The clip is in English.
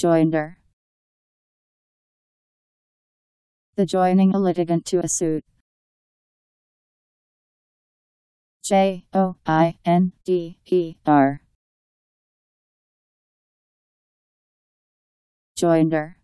Joinder The joining a litigant to a suit. J O I N D E R Joinder